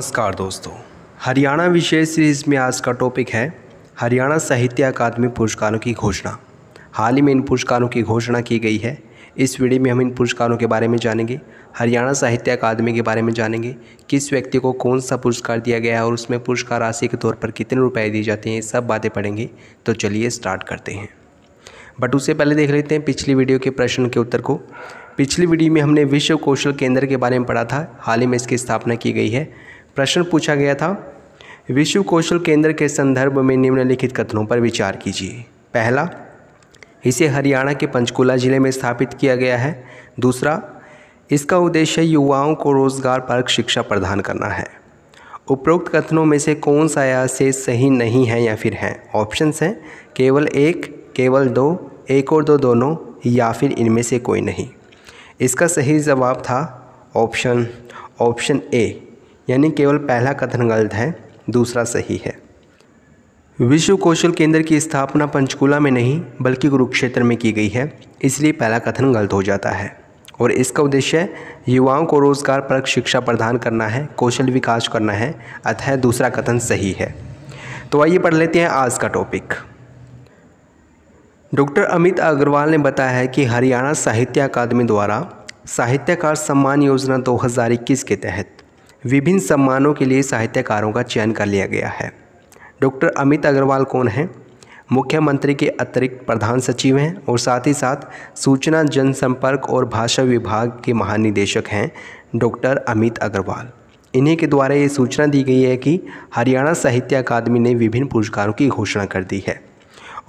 नमस्कार दोस्तों हरियाणा विशेष सीरीज में आज का टॉपिक है हरियाणा साहित्य अकादमी पुरस्कारों की घोषणा हाल ही में इन पुरस्कारों की घोषणा की गई है इस वीडियो में हम इन पुरस्कारों के बारे में जानेंगे हरियाणा साहित्य अकादमी के बारे में जानेंगे किस व्यक्ति को कौन सा पुरस्कार दिया गया है और उसमें पुरस्कार राशि के तौर पर कितने रुपए दिए जाते हैं सब बातें पढ़ेंगे तो चलिए स्टार्ट करते हैं बट उससे पहले देख लेते हैं पिछली वीडियो के प्रश्न के उत्तर को पिछली वीडियो में हमने विश्व कौशल केंद्र के बारे में पढ़ा था हाल ही में इसकी स्थापना की गई है प्रश्न पूछा गया था विश्व कौशल केंद्र के संदर्भ में निम्नलिखित कथनों पर विचार कीजिए पहला इसे हरियाणा के पंचकुला जिले में स्थापित किया गया है दूसरा इसका उद्देश्य युवाओं को रोजगार पर शिक्षा प्रदान करना है उपरोक्त कथनों में से कौन सा या से सही नहीं है या फिर हैं ऑप्शंस हैं केवल एक केवल दो एक और दो दोनों या फिर इनमें से कोई नहीं इसका सही जवाब था ऑप्शन ऑप्शन ए यानी केवल पहला कथन गलत है दूसरा सही है विश्व कौशल केंद्र की स्थापना पंचकूला में नहीं बल्कि कुरुक्षेत्र में की गई है इसलिए पहला कथन गलत हो जाता है और इसका उद्देश्य युवाओं को रोजगार पर शिक्षा प्रदान करना है कौशल विकास करना है अतः दूसरा कथन सही है तो आइए पढ़ लेते हैं आज का टॉपिक डॉक्टर अमित अग्रवाल ने बताया है कि हरियाणा साहित्य अकादमी द्वारा साहित्यकार सम्मान योजना 2021 के तहत विभिन्न सम्मानों के लिए साहित्यकारों का चयन कर लिया गया है डॉक्टर अमित अग्रवाल कौन हैं मुख्यमंत्री के अतिरिक्त प्रधान सचिव हैं और साथ ही साथ सूचना जनसंपर्क और भाषा विभाग के महानिदेशक हैं डॉक्टर अमित अग्रवाल इन्हीं के द्वारा ये सूचना दी गई है कि हरियाणा साहित्य अकादमी ने विभिन्न पुरस्कारों की घोषणा कर दी है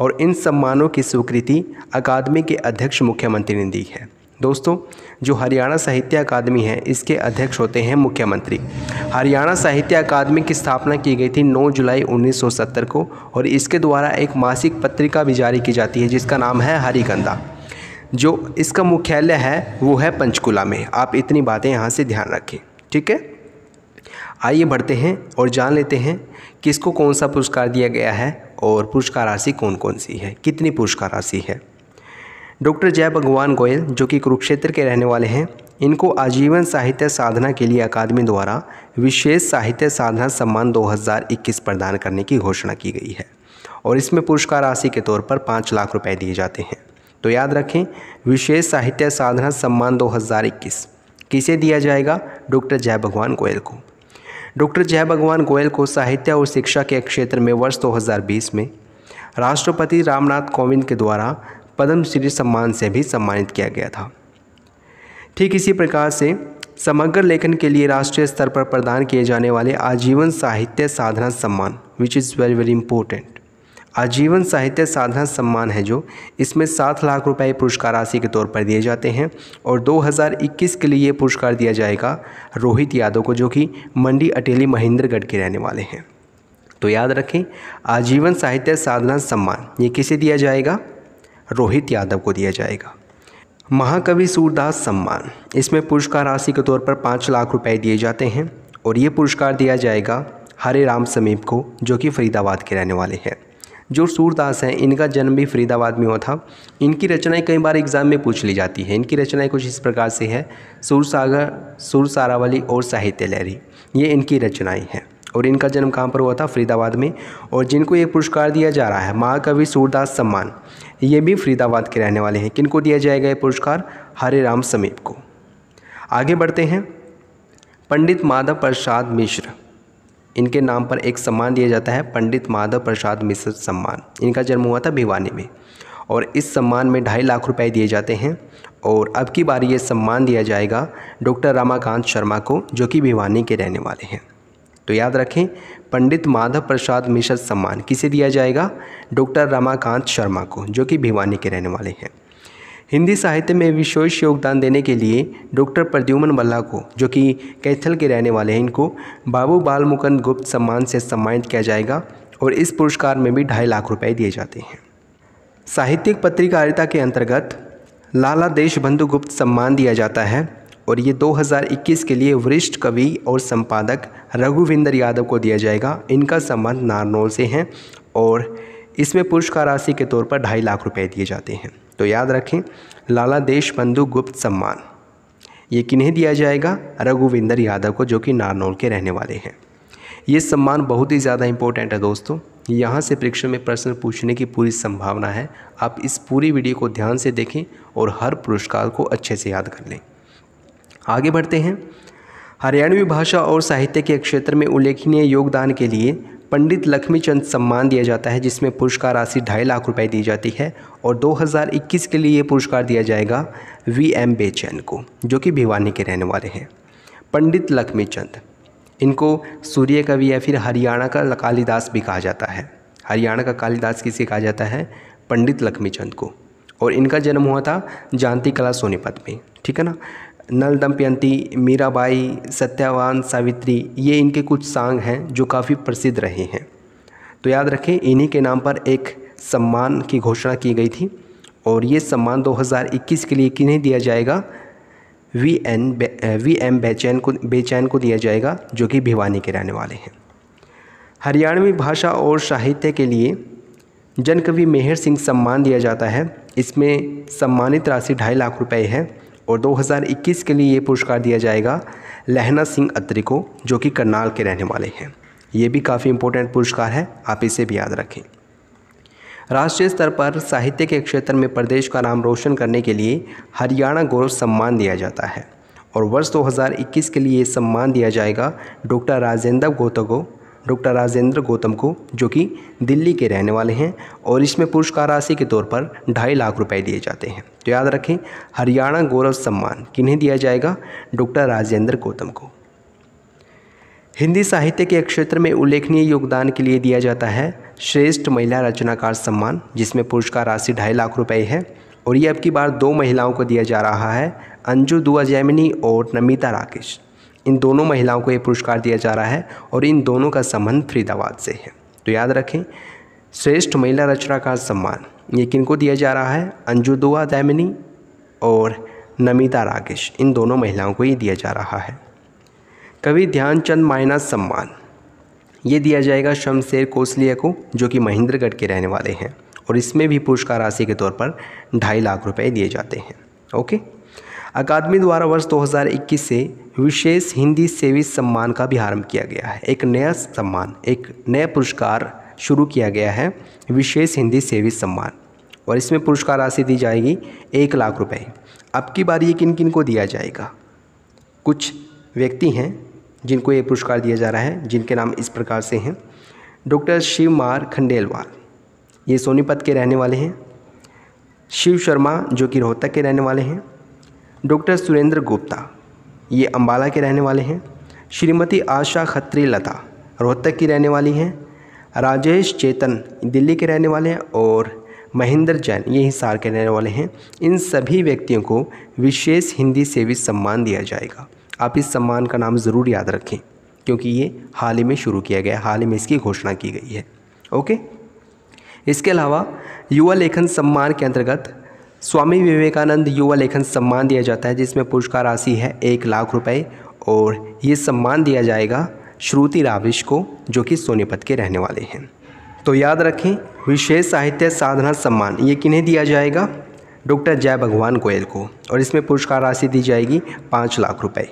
और इन सम्मानों की स्वीकृति अकादमी के अध्यक्ष मुख्यमंत्री ने दी है दोस्तों जो हरियाणा साहित्य अकादमी है इसके अध्यक्ष होते हैं मुख्यमंत्री हरियाणा साहित्य अकादमी की स्थापना की गई थी 9 जुलाई 1970 को और इसके द्वारा एक मासिक पत्रिका भी जारी की जाती है जिसका नाम है हरिगंधा जो इसका मुख्यालय है वो है पंचकुला में आप इतनी बातें यहाँ से ध्यान रखें ठीक है आइए बढ़ते हैं और जान लेते हैं किसको कौन सा पुरस्कार दिया गया है और पुरस्कार राशि कौन कौन सी है कितनी पुरस्कार राशि है डॉक्टर जय भगवान गोयल जो कि कुरुक्षेत्र के रहने वाले हैं इनको आजीवन साहित्य साधना के लिए अकादमी द्वारा विशेष साहित्य साधना सम्मान 2021 प्रदान करने की घोषणा की गई है और इसमें पुरस्कार राशि के तौर पर पाँच लाख रुपए दिए जाते हैं तो याद रखें विशेष साहित्य साधना सम्मान 2021 किसे दिया जाएगा डॉक्टर जय भगवान गोयल को डॉक्टर जय भगवान गोयल को साहित्य और शिक्षा के क्षेत्र में वर्ष दो में राष्ट्रपति रामनाथ कोविंद के द्वारा पद्मश्री सम्मान से भी सम्मानित किया गया था ठीक इसी प्रकार से समग्र लेखन के लिए राष्ट्रीय स्तर पर प्रदान किए जाने वाले आजीवन साहित्य साधना सम्मान which is very very important आजीवन साहित्य साधना सम्मान है जो इसमें सात लाख रुपए पुरस्कार राशि के तौर पर दिए जाते हैं और 2021 के लिए ये पुरस्कार दिया जाएगा रोहित यादव को जो कि मंडी अटेली महेंद्रगढ़ के रहने वाले हैं तो याद रखें आजीवन साहित्य साधना सम्मान ये किसे दिया जाएगा रोहित यादव को दिया जाएगा महाकवि सूरदास सम्मान इसमें पुरस्कार राशि के तौर पर पाँच लाख रुपए दिए जाते हैं और ये पुरस्कार दिया जाएगा हरे राम समीप को जो कि फरीदाबाद के रहने वाले हैं जो सूरदास हैं इनका जन्म भी फरीदाबाद में हुआ था इनकी रचनाएं कई बार एग्जाम में पूछ ली जाती है इनकी रचनाएं कुछ इस प्रकार से है सूरसागर सूरसारावली और साहित्य लहरी ये इनकी रचनाएं हैं और इनका जन्म कहाँ पर हुआ था फरीदाबाद में और जिनको ये पुरस्कार दिया जा रहा है महाकवि सूरदास सम्मान ये भी फरीदाबाद के रहने वाले हैं किनको दिया जाएगा ये पुरस्कार हरे राम समीप को आगे बढ़ते हैं पंडित माधव प्रसाद मिश्र इनके नाम पर एक सम्मान दिया जाता है पंडित माधव प्रसाद मिश्र सम्मान इनका जन्म हुआ था भिवानी में और इस सम्मान में ढाई लाख रुपए दिए जाते हैं और अब की बार ये सम्मान दिया जाएगा डॉक्टर रामाकांत शर्मा को जो कि भिवानी के रहने वाले हैं तो याद रखें पंडित माधव प्रसाद मिश्र सम्मान किसे दिया जाएगा डॉक्टर रमाकांत शर्मा को जो कि भिवानी के रहने वाले हैं हिंदी साहित्य में विशेष योगदान देने के लिए डॉक्टर प्रद्युमन बल्ला को जो कि कैथल के रहने वाले हैं इनको बाबू बालमुकंद गुप्त सम्मान से सम्मानित किया जाएगा और इस पुरस्कार में भी ढाई लाख रुपए दिए जाते हैं साहित्यिक पत्रकारिता के अंतर्गत लाला देशबंधु गुप्त सम्मान दिया जाता है और ये 2021 के लिए वरिष्ठ कवि और संपादक रघुविंदर यादव को दिया जाएगा इनका संबंध नारनौल से है और इसमें पुरस्कार राशि के तौर पर ढाई लाख रुपए दिए जाते हैं तो याद रखें लाला देश बंधु गुप्त सम्मान ये किन्हें दिया जाएगा रघुविंदर यादव को जो कि नारनौल के रहने वाले हैं ये सम्मान बहुत ही ज़्यादा इंपॉर्टेंट है दोस्तों यहाँ से परीक्षा में प्रश्न पूछने की पूरी संभावना है आप इस पूरी वीडियो को ध्यान से देखें और हर पुरस्कार को अच्छे से याद कर लें आगे बढ़ते हैं हरियाणवी भाषा और साहित्य के क्षेत्र में उल्लेखनीय योगदान के लिए पंडित लक्ष्मीचंद सम्मान दिया जाता है जिसमें पुरस्कार राशि ढाई लाख रुपए दी जाती है और 2021 के लिए ये पुरस्कार दिया जाएगा वी एम बेचैन को जो कि भिवानी के रहने वाले हैं पंडित लक्ष्मीचंद इनको सूर्य कवि या फिर हरियाणा का कालिदास भी कहा जाता है हरियाणा का कालिदास किसे कहा जाता है पंडित लक्ष्मीचंद को और इनका जन्म हुआ था जानती कला सोनीपत में ठीक है ना नल दमयंती मीराबाई सत्यावान सावित्री ये इनके कुछ सांग हैं जो काफ़ी प्रसिद्ध रहे हैं तो याद रखें इन्हीं के नाम पर एक सम्मान की घोषणा की गई थी और ये सम्मान 2021 के लिए किन्हें दिया जाएगा वी एन वी एम बेचैन को बेचैन को दिया जाएगा जो कि भिवानी के रहने वाले हैं हरियाणवी भाषा और साहित्य के लिए जनकवि मेहर सिंह सम्मान दिया जाता है इसमें सम्मानित राशि ढाई लाख रुपए है और 2021 के लिए ये पुरस्कार दिया जाएगा लहना सिंह अत्री को जो कि करनाल के रहने वाले हैं ये भी काफ़ी इंपॉर्टेंट पुरस्कार है आप इसे भी याद रखें राष्ट्रीय स्तर पर साहित्य के क्षेत्र में प्रदेश का नाम रोशन करने के लिए हरियाणा गौरव सम्मान दिया जाता है और वर्ष 2021 के लिए सम्मान दिया जाएगा डॉक्टर राजेंद्र गोतगो डॉक्टर राजेंद्र गौतम को जो कि दिल्ली के रहने वाले हैं और इसमें पुरस्कार राशि के तौर पर ढाई लाख रुपए दिए जाते हैं तो याद रखें हरियाणा गौरव सम्मान किन्हें दिया जाएगा डॉक्टर राजेंद्र गौतम को हिंदी साहित्य के क्षेत्र में उल्लेखनीय योगदान के लिए दिया जाता है श्रेष्ठ महिला रचनाकार सम्मान जिसमें पुरस्कार राशि ढाई लाख रुपये है और ये अब की बार दो महिलाओं को दिया जा रहा है अंजू दुआ जैमिनी और नमिता राकेश इन दोनों महिलाओं को ये पुरस्कार दिया जा रहा है और इन दोनों का संबंध फरीदाबाद से है तो याद रखें श्रेष्ठ महिला रचनाकार सम्मान ये किनको दिया जा रहा है अंजू दुआ दैमिनी और नमिता राकेश इन दोनों महिलाओं को ये दिया जा रहा है कवि ध्यानचंद मायना सम्मान ये दिया जाएगा शमशेर कोसलिया को जो कि महेंद्रगढ़ के रहने वाले हैं और इसमें भी पुरस्कार राशि के तौर पर ढाई लाख रुपए दिए जाते हैं ओके अकादमी द्वारा वर्ष 2021 से विशेष हिंदी सेवी सम्मान का भी आरम्भ किया गया है एक नया सम्मान एक नया पुरस्कार शुरू किया गया है विशेष हिंदी सेवी सम्मान और इसमें पुरस्कार राशि दी जाएगी एक लाख रुपए अब की बार ये किन किन को दिया जाएगा कुछ व्यक्ति हैं जिनको ये पुरस्कार दिया जा रहा है जिनके नाम इस प्रकार से हैं डॉक्टर शिव मार खंडेलवाल ये सोनीपत के रहने वाले हैं शिव शर्मा जो कि रोहतक के रहने वाले हैं डॉक्टर सुरेंद्र गुप्ता ये अम्बाला के रहने वाले हैं श्रीमती आशा खत्री लता रोहतक की रहने वाली हैं राजेश चेतन दिल्ली के रहने वाले हैं और महेंद्र जैन ये हिसार के रहने वाले हैं इन सभी व्यक्तियों को विशेष हिंदी सेवी सम्मान दिया जाएगा आप इस सम्मान का नाम ज़रूर याद रखें क्योंकि ये हाल ही में शुरू किया गया हाल ही में इसकी घोषणा की गई है ओके इसके अलावा युवा लेखन सम्मान के अंतर्गत स्वामी विवेकानंद युवा लेखन सम्मान दिया जाता है जिसमें पुरस्कार राशि है एक लाख रुपए और ये सम्मान दिया जाएगा श्रुति राविश को जो कि सोनीपत के रहने वाले हैं तो याद रखें विशेष साहित्य साधना सम्मान ये किन्हें दिया जाएगा डॉक्टर जय भगवान गोयल को और इसमें पुरस्कार राशि दी जाएगी पाँच लाख रुपये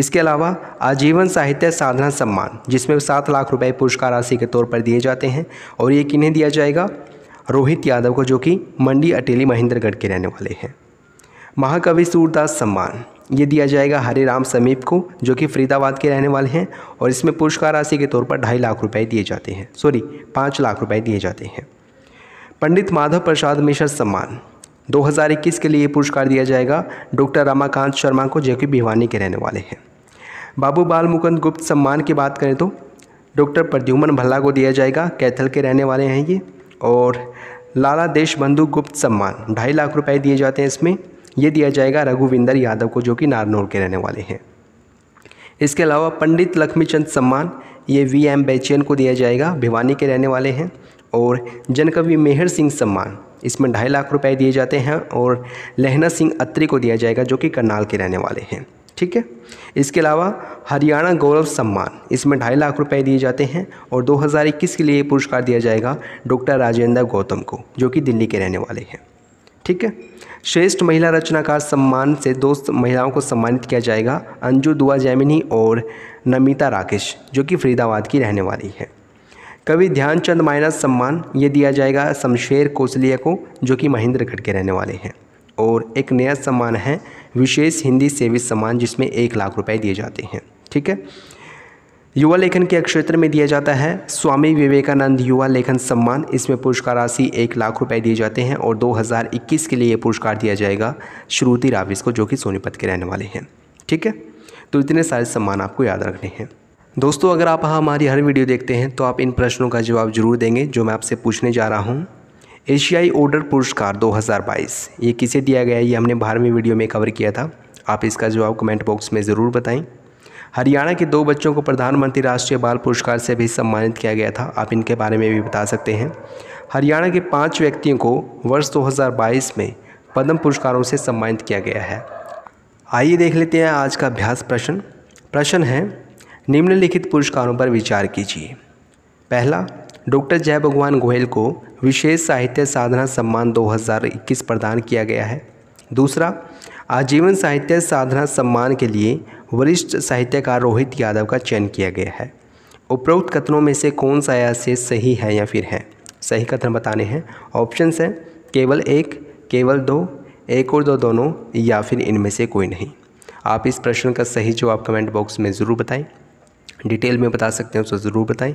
इसके अलावा आजीवन साहित्य साधना सम्मान जिसमें सात लाख रुपए पुरस्कार राशि के तौर पर दिए जाते हैं और ये किन्हें दिया जाएगा रोहित यादव को जो कि मंडी अटेली महेंद्रगढ़ के रहने वाले हैं महाकवि सूरदास सम्मान ये दिया जाएगा हरे राम समीप को जो कि फरीदाबाद के रहने वाले हैं और इसमें पुरस्कार राशि के तौर पर ढाई लाख रुपए दिए जाते हैं सॉरी पाँच लाख रुपए दिए जाते हैं पंडित माधव प्रसाद मिश्र सम्मान 2021 के लिए पुरस्कार दिया जाएगा डॉक्टर रमाकांत शर्मा को जो कि भिवानी के रहने वाले हैं बाबू बाल मुकुंद गुप्त सम्मान की बात करें तो डॉक्टर प्रद्युमन भल्ला को दिया जाएगा कैथल के रहने वाले हैं ये और लाला देशबंधु गुप्त सम्मान ढाई लाख रुपए दिए जाते हैं इसमें ये दिया जाएगा रघुविंदर यादव को जो कि नारनौर के रहने वाले हैं इसके अलावा पंडित लक्ष्मीचंद सम्मान ये वी एम बैचियन को दिया जाएगा भिवानी के रहने वाले हैं और जनकवि मेहर सिंह सम्मान इसमें ढाई लाख रुपए दिए जाते हैं और लहना सिंह अत्री को दिया जाएगा जो कि करनाल के रहने वाले हैं ठीक है इसके अलावा हरियाणा गौरव सम्मान इसमें ढाई लाख रुपए दिए जाते हैं और 2021 के लिए पुरस्कार दिया जाएगा डॉक्टर राजेंद्र गौतम को जो कि दिल्ली के रहने वाले हैं ठीक है श्रेष्ठ महिला रचनाकार सम्मान से दो महिलाओं को सम्मानित किया जाएगा अंजू दुआ जैमिनी और नमिता राकेश जो कि फरीदाबाद की रहने वाली है कवि ध्यानचंद मायना सम्मान ये दिया जाएगा शमशेर कोसलिया को जो कि महेंद्रगढ़ के रहने वाले हैं और एक नया सम्मान है विशेष हिंदी सेविस सम्मान जिसमें एक लाख रुपए दिए जाते हैं ठीक है युवा लेखन के क्षेत्र में दिया जाता है स्वामी विवेकानंद युवा लेखन सम्मान इसमें पुरस्कार राशि एक लाख रुपए दिए जाते हैं और 2021 के लिए ये पुरस्कार दिया जाएगा श्रुति राविस को जो कि सोनीपत के रहने वाले हैं ठीक है तो इतने सारे सम्मान आपको याद रखने हैं दोस्तों अगर आप हमारी हर वीडियो देखते हैं तो आप इन प्रश्नों का जवाब जरूर देंगे जो मैं आपसे पूछने जा रहा हूँ एशियाई ओडर पुरस्कार 2022 ये किसे दिया गया है ये हमने बारहवीं वीडियो में कवर किया था आप इसका जवाब कमेंट बॉक्स में ज़रूर बताएं हरियाणा के दो बच्चों को प्रधानमंत्री राष्ट्रीय बाल पुरस्कार से भी सम्मानित किया गया था आप इनके बारे में भी बता सकते हैं हरियाणा के पाँच व्यक्तियों को वर्ष दो में पद्म पुरस्कारों से सम्मानित किया गया है आइए देख लेते हैं आज का अभ्यास प्रश्न प्रश्न है निम्नलिखित पुरस्कारों पर विचार कीजिए पहला डॉक्टर जय भगवान गोहेल को विशेष साहित्य साधना सम्मान 2021 प्रदान किया गया है दूसरा आजीवन साहित्य साधना सम्मान के लिए वरिष्ठ साहित्यकार रोहित यादव का चयन किया गया है उपरोक्त कथनों में से कौन सा या से सही है या फिर है सही कथन बताने हैं ऑप्शंस हैं केवल एक केवल दो एक और दो दोनों या फिर इनमें से कोई नहीं आप इस प्रश्न का सही जवाब कमेंट बॉक्स में ज़रूर बताएं डिटेल में बता सकते हैं उसको ज़रूर बताएं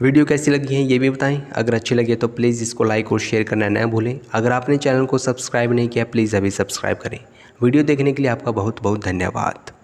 वीडियो कैसी लगी है ये भी बताएं अगर अच्छी लगे तो प्लीज़ इसको लाइक और शेयर करना ना भूलें अगर आपने चैनल को सब्सक्राइब नहीं किया प्लीज़ अभी सब्सक्राइब करें वीडियो देखने के लिए आपका बहुत बहुत धन्यवाद